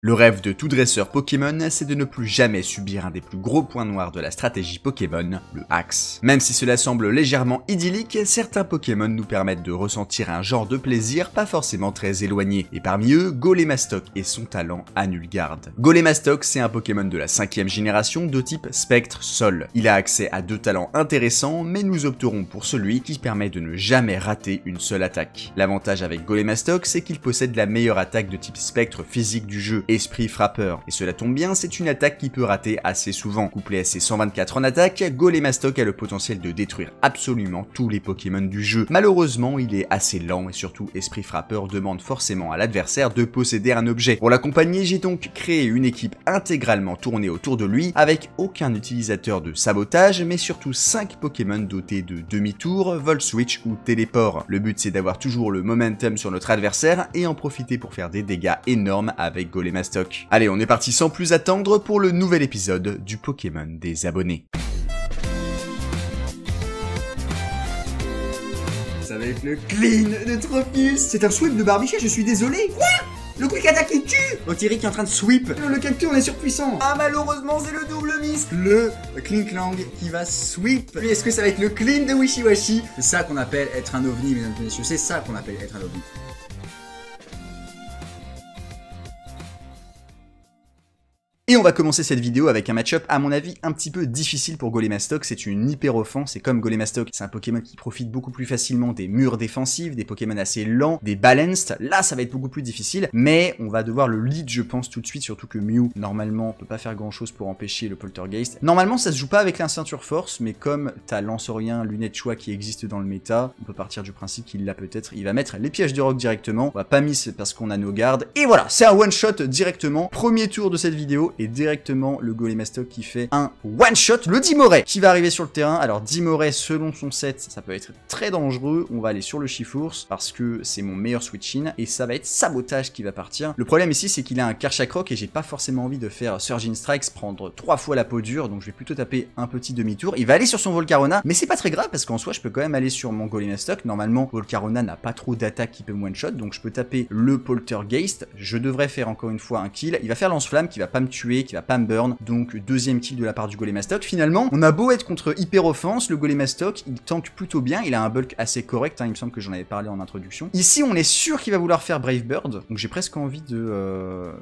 Le rêve de tout dresseur Pokémon, c'est de ne plus jamais subir un des plus gros points noirs de la stratégie Pokémon, le Axe. Même si cela semble légèrement idyllique, certains Pokémon nous permettent de ressentir un genre de plaisir pas forcément très éloigné, et parmi eux, Golemastok et son talent à nulle garde. Golemastok, c'est un Pokémon de la cinquième génération de type Spectre Sol. Il a accès à deux talents intéressants, mais nous opterons pour celui qui permet de ne jamais rater une seule attaque. L'avantage avec Golemastok, c'est qu'il possède la meilleure attaque de type Spectre physique du jeu, esprit frappeur. Et cela tombe bien, c'est une attaque qui peut rater assez souvent. Couplé à ses 124 en attaque, Golemastock a le potentiel de détruire absolument tous les Pokémon du jeu. Malheureusement, il est assez lent et surtout esprit frappeur demande forcément à l'adversaire de posséder un objet. Pour l'accompagner, j'ai donc créé une équipe intégralement tournée autour de lui avec aucun utilisateur de sabotage mais surtout 5 Pokémon dotés de demi-tour, Volt Switch ou Téléport. Le but c'est d'avoir toujours le momentum sur notre adversaire et en profiter pour faire des dégâts énormes avec Golemastok stock. Allez, on est parti sans plus attendre pour le nouvel épisode du Pokémon des abonnés. Ça va être le clean de Tropius C'est un sweep de barbichet je suis désolé Quoi le quick attack il tue qui est en train de sweep Le, capture on est surpuissant Ah malheureusement c'est le double miss Le Clang qui va sweep Mais est-ce que ça va être le clean de Wishiwashi C'est ça qu'on appelle être un ovni mesdames et messieurs, c'est ça qu'on appelle être un ovni Et on va commencer cette vidéo avec un match-up à mon avis un petit peu difficile pour Golemastock, c'est une hyper offense et comme Golemastock c'est un Pokémon qui profite beaucoup plus facilement des murs défensifs, des Pokémon assez lents, des balanced, là ça va être beaucoup plus difficile, mais on va devoir le lead je pense tout de suite, surtout que Mew normalement peut pas faire grand chose pour empêcher le Poltergeist. Normalement ça se joue pas avec la ceinture force, mais comme tu t'as Lansorien, Lunette Choix qui existe dans le méta, on peut partir du principe qu'il l'a peut-être, il va mettre les pièges de rock directement, on va pas miss parce qu'on a nos gardes, et voilà, c'est un one shot directement, premier tour de cette vidéo, et directement le Golemastok qui fait un one-shot, le dimoré qui va arriver sur le terrain. Alors dimoré, selon son set, ça peut être très dangereux. On va aller sur le Chifours parce que c'est mon meilleur switch-in et ça va être Sabotage qui va partir. Le problème ici, c'est qu'il a un Karchakrok et j'ai pas forcément envie de faire Surging Strikes prendre trois fois la peau dure, donc je vais plutôt taper un petit demi-tour. Il va aller sur son Volcarona, mais c'est pas très grave parce qu'en soi, je peux quand même aller sur mon Golemastok. Normalement, Volcarona n'a pas trop d'attaque qui peut me one-shot, donc je peux taper le Poltergeist. Je devrais faire encore une fois un kill. Il va faire Lance-Flamme qui va pas me tuer qui va pas me burn. Donc deuxième kill de la part du Golemastoc. Finalement, on a beau être contre hyper offense, le Golemastoc il tank plutôt bien, il a un bulk assez correct, hein. il me semble que j'en avais parlé en introduction. Ici on est sûr qu'il va vouloir faire Brave Bird, donc j'ai presque envie de, euh,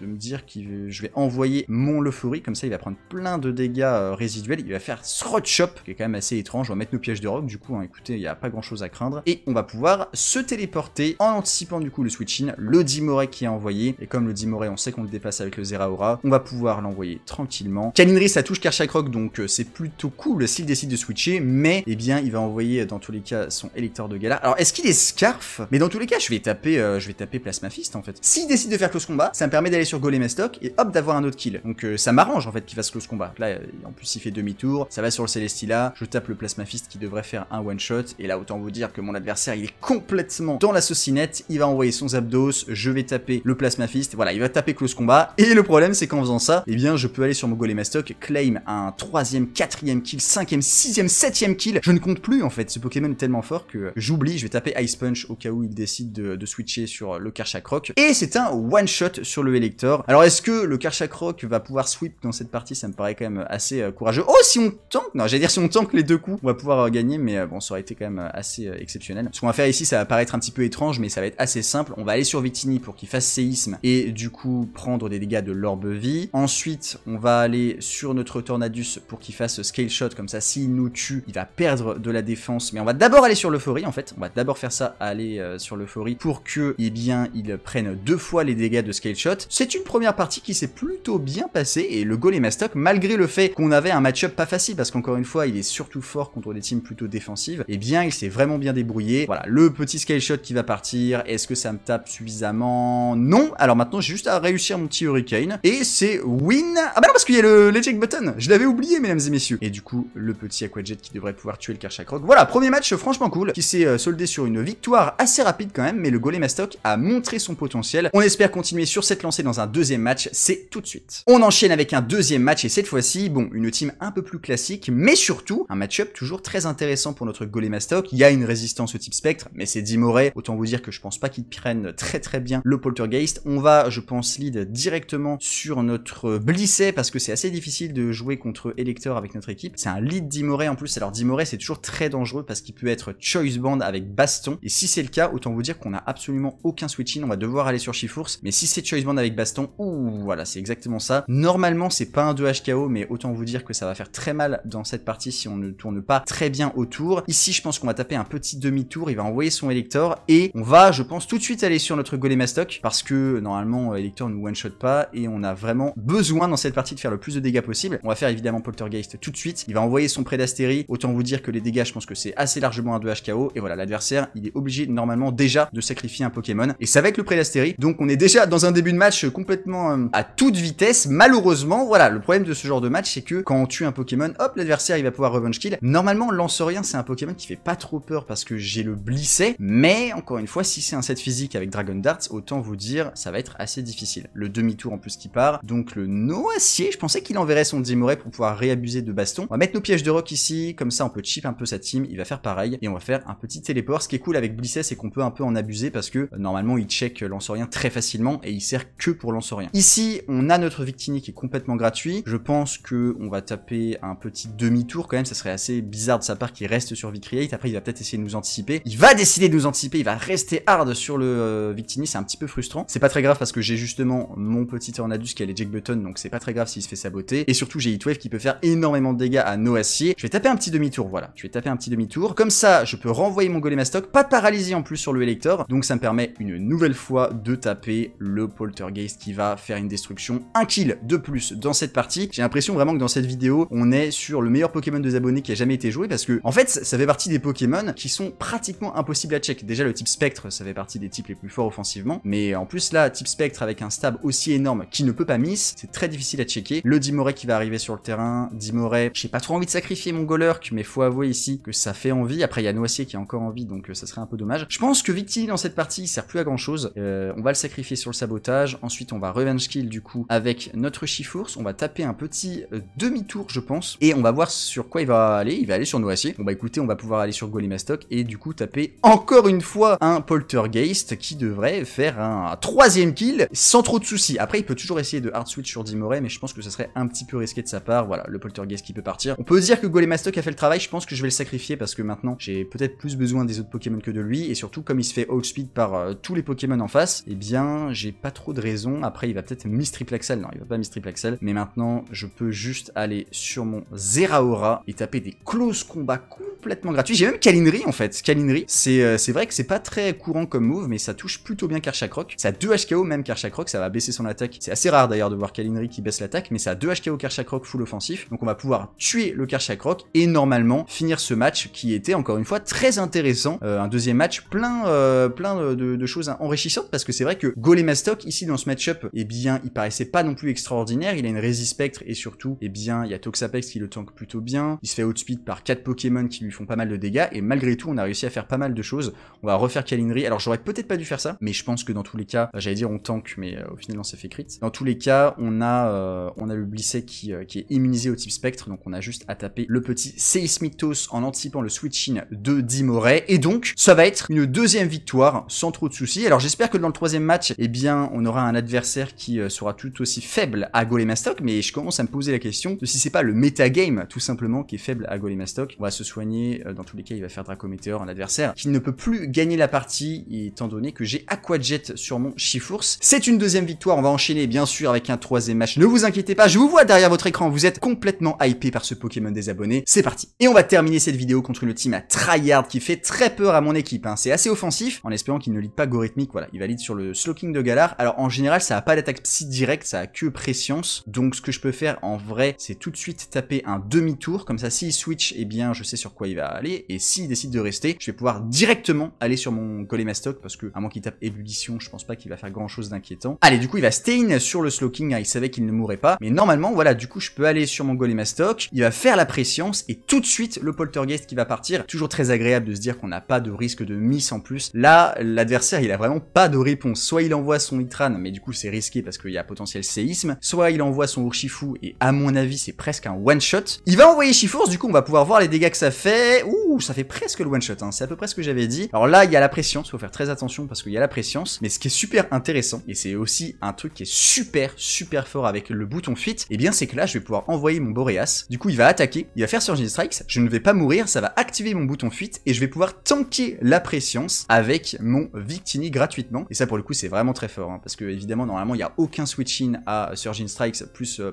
de, me dire que je vais envoyer mon l'euphorie, comme ça il va prendre plein de dégâts euh, résiduels, il va faire Srot Shop, qui est quand même assez étrange, on va mettre nos pièges de rock, du coup hein. écoutez, il n'y a pas grand chose à craindre, et on va pouvoir se téléporter en anticipant du coup le switch-in, le Dimoré qui est envoyé, et comme le Dimoré on sait qu'on le dépasse avec le Zeraora, on va pouvoir l'envoyer tranquillement. Kalinri, ça touche Karchakrok, donc euh, c'est plutôt cool s'il décide de switcher, mais eh bien, il va envoyer euh, dans tous les cas son électeur de gala. Alors, est-ce qu'il est Scarf Mais dans tous les cas, je vais taper, euh, je vais taper Plasma Fist, en fait. S'il décide de faire close combat, ça me permet d'aller sur Golem Stock et hop, d'avoir un autre kill. Donc, ça m'arrange, en fait, qu'il fasse close combat. Là, en plus, il fait demi-tour, ça va sur le Celestila, je tape le Plasma Fist qui devrait faire un one-shot, et là, autant vous dire que mon adversaire, il est complètement dans la saucinette, il va envoyer son abdos je vais taper le Plasma Fist, voilà, il va taper close combat, et le problème, c'est c'est qu'en faisant ça, eh bien, je peux aller sur mon golem stock, claim un troisième, quatrième kill, cinquième, sixième, septième kill. Je ne compte plus en fait. Ce Pokémon est tellement fort que j'oublie. Je vais taper Ice Punch au cas où il décide de, switcher sur le Karchakroc. Et c'est un one shot sur le Elector. Alors est-ce que le Croc va pouvoir sweep dans cette partie Ça me paraît quand même assez euh, courageux. Oh, si on tank Non, j'allais dire si on tank les deux coups, on va pouvoir euh, gagner. Mais euh, bon, ça aurait été quand même assez exceptionnel. Ce qu'on va faire ici, ça va paraître un petit peu étrange, mais ça va être assez simple. On va aller sur Victini pour qu'il fasse séisme et du coup prendre des dégâts de l'orbe vie. Ensuite, on va aller sur notre Tornadus pour qu'il fasse scale shot, comme ça s'il nous tue, il va perdre de la défense. Mais on va d'abord aller sur l'euphorie en fait, on va d'abord faire ça, aller euh, sur l'euphorie pour que, eh bien, il prenne deux fois les dégâts de scale shot. C'est une première partie qui s'est plutôt bien passée et le goal et mastock, malgré le fait qu'on avait un match-up pas facile parce qu'encore une fois, il est surtout fort contre des teams plutôt défensives, et eh bien, il s'est vraiment bien débrouillé. Voilà, le petit scale shot qui va partir, est-ce que ça me tape suffisamment Non Alors maintenant, j'ai juste à réussir mon petit Hurricane et et c'est win. Ah bah non, parce qu'il y a le, le, button. Je l'avais oublié, mesdames et messieurs. Et du coup, le petit Aquajet qui devrait pouvoir tuer le Karchakrog. Voilà, premier match franchement cool, qui s'est euh, soldé sur une victoire assez rapide quand même, mais le Golemastock a montré son potentiel. On espère continuer sur cette lancée dans un deuxième match, c'est tout de suite. On enchaîne avec un deuxième match, et cette fois-ci, bon, une team un peu plus classique, mais surtout, un match-up toujours très intéressant pour notre golemastock. Il y a une résistance au type Spectre, mais c'est Dimoré. Autant vous dire que je pense pas qu'il prenne très très bien le Poltergeist. On va, je pense, lead directement sur sur notre blissé parce que c'est assez difficile de jouer contre Elector avec notre équipe. C'est un lead Dimoré en plus, alors Dimoré c'est toujours très dangereux parce qu'il peut être choice band avec baston, et si c'est le cas, autant vous dire qu'on a absolument aucun switch-in, on va devoir aller sur Chifours, mais si c'est choice band avec baston, ouh, voilà, c'est exactement ça. Normalement c'est pas un 2 HKO, mais autant vous dire que ça va faire très mal dans cette partie si on ne tourne pas très bien autour. Ici je pense qu'on va taper un petit demi-tour, il va envoyer son Elector, et on va, je pense, tout de suite aller sur notre golemastock. parce que normalement Elector nous one-shot pas, et on a vraiment besoin dans cette partie de faire le plus de dégâts possible. On va faire évidemment Poltergeist tout de suite. Il va envoyer son Prédastéry. Autant vous dire que les dégâts, je pense que c'est assez largement un 2 HKO. Et voilà, l'adversaire, il est obligé normalement déjà de sacrifier un Pokémon. Et ça va avec le Prédastéry. Donc on est déjà dans un début de match complètement euh, à toute vitesse. Malheureusement, voilà, le problème de ce genre de match, c'est que quand on tue un Pokémon, hop, l'adversaire, il va pouvoir revenge kill. Normalement, Lancerien, c'est un Pokémon qui fait pas trop peur parce que j'ai le blissé. Mais encore une fois, si c'est un set physique avec Dragon Darts, autant vous dire, ça va être assez difficile. Le demi-tour en plus qui part donc le noacier, je pensais qu'il enverrait son Dimoré pour pouvoir réabuser de baston. On va mettre nos pièges de rock ici, comme ça on peut chip un peu sa team, il va faire pareil. Et on va faire un petit téléport. Ce qui est cool avec Blisset, c'est qu'on peut un peu en abuser parce que euh, normalement il check euh, l'ensorien très facilement et il sert que pour l'ensorien. Ici, on a notre Victini qui est complètement gratuit. Je pense que on va taper un petit demi-tour quand même, ça serait assez bizarre de sa part qu'il reste sur Vicreate. Après, il va peut-être essayer de nous anticiper. Il va décider de nous anticiper, il va rester hard sur le euh, Victini, c'est un petit peu frustrant. C'est pas très grave parce que j'ai justement mon petit Tornadus plus qu'elle est Jack Button, donc c'est pas très grave s'il se fait saboter. Et surtout, j'ai Heatwave qui peut faire énormément de dégâts à nos Je vais taper un petit demi-tour, voilà. Je vais taper un petit demi-tour. Comme ça, je peux renvoyer mon golem Pas de paralysie en plus sur le Elector. Donc ça me permet une nouvelle fois de taper le Poltergeist qui va faire une destruction. Un kill de plus dans cette partie. J'ai l'impression vraiment que dans cette vidéo, on est sur le meilleur Pokémon des abonnés qui a jamais été joué parce que, en fait, ça fait partie des Pokémon qui sont pratiquement impossibles à check. Déjà, le type Spectre, ça fait partie des types les plus forts offensivement. Mais en plus là, type Spectre avec un stab aussi énorme qui ne peut pas miss, c'est très difficile à checker. Le Dimoré qui va arriver sur le terrain, Dimoré, j'ai pas trop envie de sacrifier mon Golurk, mais faut avouer ici que ça fait envie. Après, il y a Noacier qui a encore envie donc euh, ça serait un peu dommage. Je pense que Victini dans cette partie, il sert plus à grand chose. Euh, on va le sacrifier sur le sabotage, ensuite on va Revenge Kill du coup avec notre Chifours, on va taper un petit euh, demi-tour je pense, et on va voir sur quoi il va aller, il va aller sur Noacier. Bon bah écoutez, on va pouvoir aller sur Golemastock et du coup taper encore une fois un Poltergeist qui devrait faire un troisième kill sans trop de soucis. Après, il peut toujours essayer de hard switch sur Dimoré, mais je pense que ça serait un petit peu risqué de sa part. Voilà, le poltergeist qui peut partir. On peut dire que Golemastock a fait le travail, je pense que je vais le sacrifier parce que maintenant j'ai peut-être plus besoin des autres Pokémon que de lui, et surtout comme il se fait outspeed par euh, tous les Pokémon en face, eh bien j'ai pas trop de raison. Après il va peut-être mistriplexel, non il va pas Axel mais maintenant je peux juste aller sur mon Zeraora et taper des close combats complètement gratuits. J'ai même Kalinry, en fait, Kalinry, euh, c'est vrai que c'est pas très courant comme move, mais ça touche plutôt bien Karchakrok, Ça a 2 HKO même Karchakroc, ça va baisser son attaque, c'est assez rare d'ailleurs de voir Kalinri qui baisse l'attaque, mais ça a 2 HK au Karchakrok full offensif, donc on va pouvoir tuer le Karchakrok et normalement finir ce match qui était encore une fois très intéressant. Euh, un deuxième match plein, euh, plein de, choses enrichissantes parce que c'est vrai que Golemastoc ici dans ce match-up, eh bien il paraissait pas non plus extraordinaire, il a une résistance et surtout, et eh bien il y a Toxapex qui le tank plutôt bien, il se fait outspeed par 4 Pokémon qui lui font pas mal de dégâts et malgré tout on a réussi à faire pas mal de choses. On va refaire Kalinri, alors j'aurais peut-être pas dû faire ça, mais je pense que dans tous les cas, j'allais dire on tank mais euh, au final on s'est fait crit. Dans les cas, on a, euh, on a le blissé qui, euh, qui, est immunisé au type spectre, donc on a juste à taper le petit Seismitos en anticipant le switch-in de Dimoray, et donc ça va être une deuxième victoire sans trop de soucis. Alors j'espère que dans le troisième match, eh bien, on aura un adversaire qui euh, sera tout aussi faible à Golemastock, mais je commence à me poser la question de si c'est pas le metagame, tout simplement, qui est faible à Golemastock. On va se soigner, dans tous les cas, il va faire Dracometeor, un adversaire qui ne peut plus gagner la partie, étant donné que j'ai Aquajet sur mon Chifours. C'est une deuxième victoire, on va enchaîner, bien sûr, avec un troisième match. Ne vous inquiétez pas, je vous vois derrière votre écran, vous êtes complètement hypé par ce Pokémon des abonnés. C'est parti. Et on va terminer cette vidéo contre le team à tryhard qui fait très peur à mon équipe. Hein. C'est assez offensif, en espérant qu'il ne lead pas go Voilà, il valide sur le Sloking de Galar. Alors en général, ça a pas d'attaque psy directe, ça a que préscience. Donc ce que je peux faire en vrai, c'est tout de suite taper un demi-tour. Comme ça, s'il switch, eh bien je sais sur quoi il va aller. Et s'il décide de rester, je vais pouvoir directement aller sur mon mastoc. parce que à moins qu'il tape ébullition, je pense pas qu'il va faire grand chose d'inquiétant. Allez, du coup, il va stay in sur le sloking, hein, il savait qu'il ne mourrait pas. Mais normalement, voilà, du coup, je peux aller sur mon golem il va faire la pression et tout de suite le poltergeist qui va partir. Toujours très agréable de se dire qu'on n'a pas de risque de miss en plus. Là, l'adversaire, il a vraiment pas de réponse. Soit il envoie son Itran, mais du coup, c'est risqué parce qu'il y a potentiel séisme. Soit il envoie son Urshifu et à mon avis, c'est presque un one-shot. Il va envoyer Shiforce, du coup, on va pouvoir voir les dégâts que ça fait. Ouh, ça fait presque le one-shot, hein, c'est à peu près ce que j'avais dit. Alors là, il y a la il faut faire très attention parce qu'il y a la pression. Mais ce qui est super intéressant, et c'est aussi un truc qui est super super, fort avec le bouton fuite, et eh bien c'est que là, je vais pouvoir envoyer mon Boreas. Du coup, il va attaquer, il va faire Surging Strikes, je ne vais pas mourir, ça va activer mon bouton fuite, et je vais pouvoir tanker la prescience avec mon Victini gratuitement. Et ça, pour le coup, c'est vraiment très fort, hein, parce que évidemment, normalement, il n'y a aucun switch-in à Surging Strikes plus euh,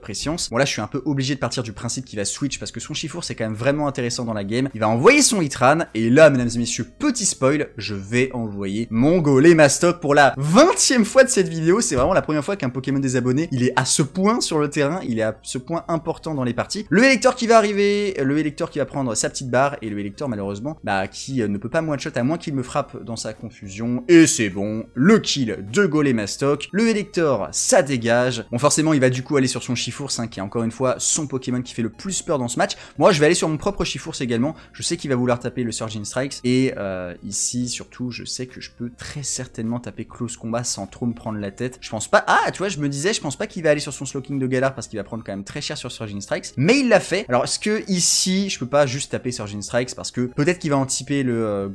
Bon, là, je suis un peu obligé de partir du principe qu'il va switch, parce que son chiffour c'est quand même vraiment intéressant dans la game. Il va envoyer son Hitran, et là, mesdames et messieurs, petit spoil, je vais envoyer mon mastoc pour la 20 e fois de cette vidéo. C'est vraiment la première fois qu'un Pokémon abonnés, il est à ce point sur le terrain, il est à ce point important dans les parties. Le électeur qui va arriver, le électeur qui va prendre sa petite barre, et le électeur malheureusement, bah, qui euh, ne peut pas moins shot à moins qu'il me frappe dans sa confusion, et c'est bon, le kill de Stock. le électeur, ça dégage. Bon, forcément, il va du coup aller sur son Chifours, 5 hein, qui est encore une fois son Pokémon qui fait le plus peur dans ce match. Moi, je vais aller sur mon propre Chifours également, je sais qu'il va vouloir taper le Surgeon Strikes, et euh, ici, surtout, je sais que je peux très certainement taper Close Combat sans trop me prendre la tête. Je pense pas... Ah, tu vois, je me dis je pense pas qu'il va aller sur son Slowking de Galar parce qu'il va prendre quand même très cher sur Surging Strikes. Mais il l'a fait. Alors est-ce que ici, je peux pas juste taper Surgeon Strikes parce que peut-être qu'il va anticiper le euh,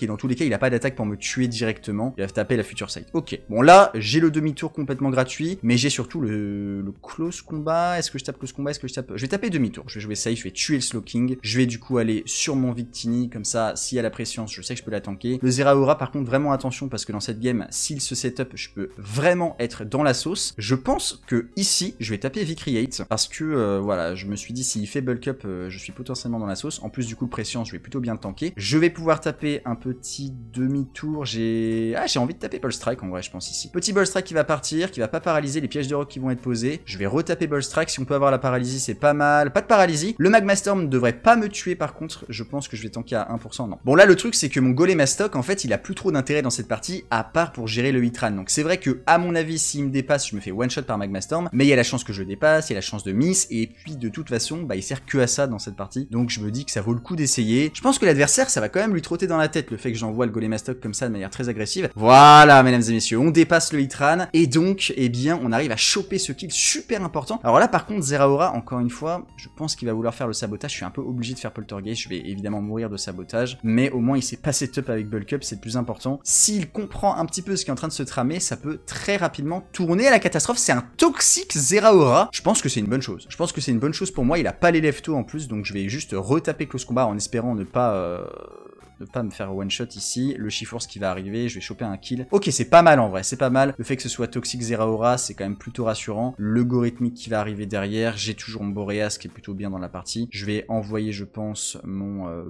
et dans tous les cas, il a pas d'attaque pour me tuer directement. Il va taper la Future Sight. Ok. Bon là, j'ai le demi-tour complètement gratuit, mais j'ai surtout le, close combat. Est-ce que je tape close combat Est-ce que je tape... Je vais taper demi-tour. Je vais jouer safe, je vais tuer le Slowking. Je vais du coup aller sur mon Victini. Comme ça, s'il y a la pression je sais que je peux la tanker. Le Zeraora, par contre, vraiment attention parce que dans cette game, s'il se set up je peux vraiment être dans la sauce. Je pense que ici, je vais taper V-Create parce que euh, voilà, je me suis dit s'il fait bulk up, euh, je suis potentiellement dans la sauce. En plus du coup, pression, je vais plutôt bien tanker. Je vais pouvoir taper un petit demi-tour. J'ai ah, j'ai envie de taper Ball Strike en vrai, je pense ici. Petit Ball Strike qui va partir, qui va pas paralyser les pièges de rock qui vont être posés. Je vais retaper Ball Strike. Si on peut avoir la paralysie, c'est pas mal. Pas de paralysie. Le Magma ne devrait pas me tuer par contre. Je pense que je vais tanker à 1%. Non. Bon là, le truc c'est que mon golemastock, en fait, il a plus trop d'intérêt dans cette partie à part pour gérer le Hitran. Donc c'est vrai que à mon avis, s'il me dépasse, je me fais one shot par storm mais il y a la chance que je le dépasse, il y a la chance de miss, et puis de toute façon, bah il sert que à ça dans cette partie, donc je me dis que ça vaut le coup d'essayer. Je pense que l'adversaire, ça va quand même lui trotter dans la tête le fait que j'envoie le golemastock comme ça de manière très agressive. Voilà, mesdames et messieurs, on dépasse le Hitran, et donc, eh bien, on arrive à choper ce kill super important. Alors là, par contre, Zeraora, encore une fois, je pense qu'il va vouloir faire le sabotage, je suis un peu obligé de faire Poltergeist, je vais évidemment mourir de sabotage, mais au moins il s'est passé top avec Bulk Up, c'est le plus important. S'il comprend un petit peu ce qui est en train de se tramer, ça peut très rapidement tourner à la catastrophe c'est un toxique Zeraora. Je pense que c'est une bonne chose. Je pense que c'est une bonne chose pour moi. Il a pas les tout en plus, donc je vais juste retaper close combat en espérant ne pas... Euh, ne pas me faire one shot ici. Le Shiforce qui va arriver, je vais choper un kill. Ok, c'est pas mal en vrai, c'est pas mal. Le fait que ce soit Toxic Zeraora, c'est quand même plutôt rassurant. Le Gorithmique qui va arriver derrière, j'ai toujours mon Boreas qui est plutôt bien dans la partie. Je vais envoyer, je pense, mon euh,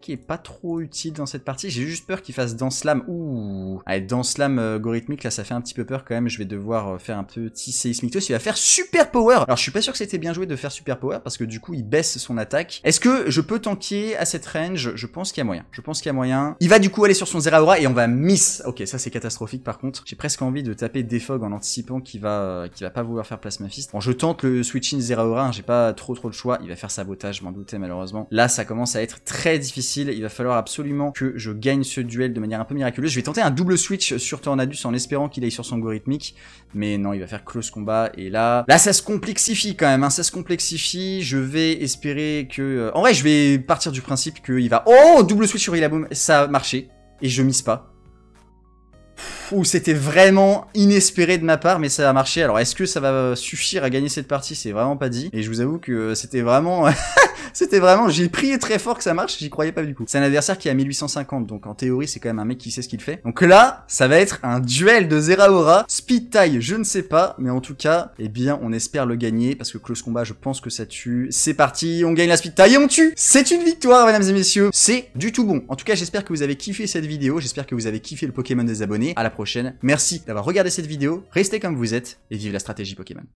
qui est pas trop utile dans cette partie. J'ai juste peur qu'il fasse dance slam. Ouh Allez, dance slam euh, là ça fait un petit peu peur quand même. Je vais devoir euh, faire un petit Toss. Il va faire Super Power Alors je suis pas sûr que c'était bien joué de faire Super Power parce que du coup il baisse son attaque. Est-ce que je peux tanker à cette range Je pense qu'il y a je pense qu'il y a moyen. Il va du coup aller sur son Zeraora et on va miss. Ok, ça c'est catastrophique par contre. J'ai presque envie de taper Defog en anticipant qu'il va, euh, va pas vouloir faire Plasma Fist. Bon, je tente le switch-in Zeraora, hein, j'ai pas trop trop le choix. Il va faire sabotage, je m'en doutais malheureusement. Là, ça commence à être très difficile. Il va falloir absolument que je gagne ce duel de manière un peu miraculeuse. Je vais tenter un double switch sur Tornadus en espérant qu'il aille sur son rythmique, Mais non, il va faire close combat. Et là, là ça se complexifie quand même. Hein. ça se complexifie. Je vais espérer que... Euh, en vrai, je vais partir du principe qu'il va... Oh, double le switch sur boum, ça a marché. Et je mise pas. Ou c'était vraiment inespéré de ma part, mais ça a marché. Alors, est-ce que ça va suffire à gagner cette partie C'est vraiment pas dit. Et je vous avoue que c'était vraiment... C'était vraiment, j'ai prié très fort que ça marche, j'y croyais pas du coup. C'est un adversaire qui a 1850, donc en théorie, c'est quand même un mec qui sait ce qu'il fait. Donc là, ça va être un duel de Zeraora. Speed Tie, je ne sais pas, mais en tout cas, eh bien, on espère le gagner parce que close combat, je pense que ça tue. C'est parti, on gagne la speed Tie, et on tue. C'est une victoire, mesdames et messieurs. C'est du tout bon. En tout cas, j'espère que vous avez kiffé cette vidéo. J'espère que vous avez kiffé le Pokémon des abonnés. À la prochaine. Merci d'avoir regardé cette vidéo. Restez comme vous êtes et vive la stratégie Pokémon.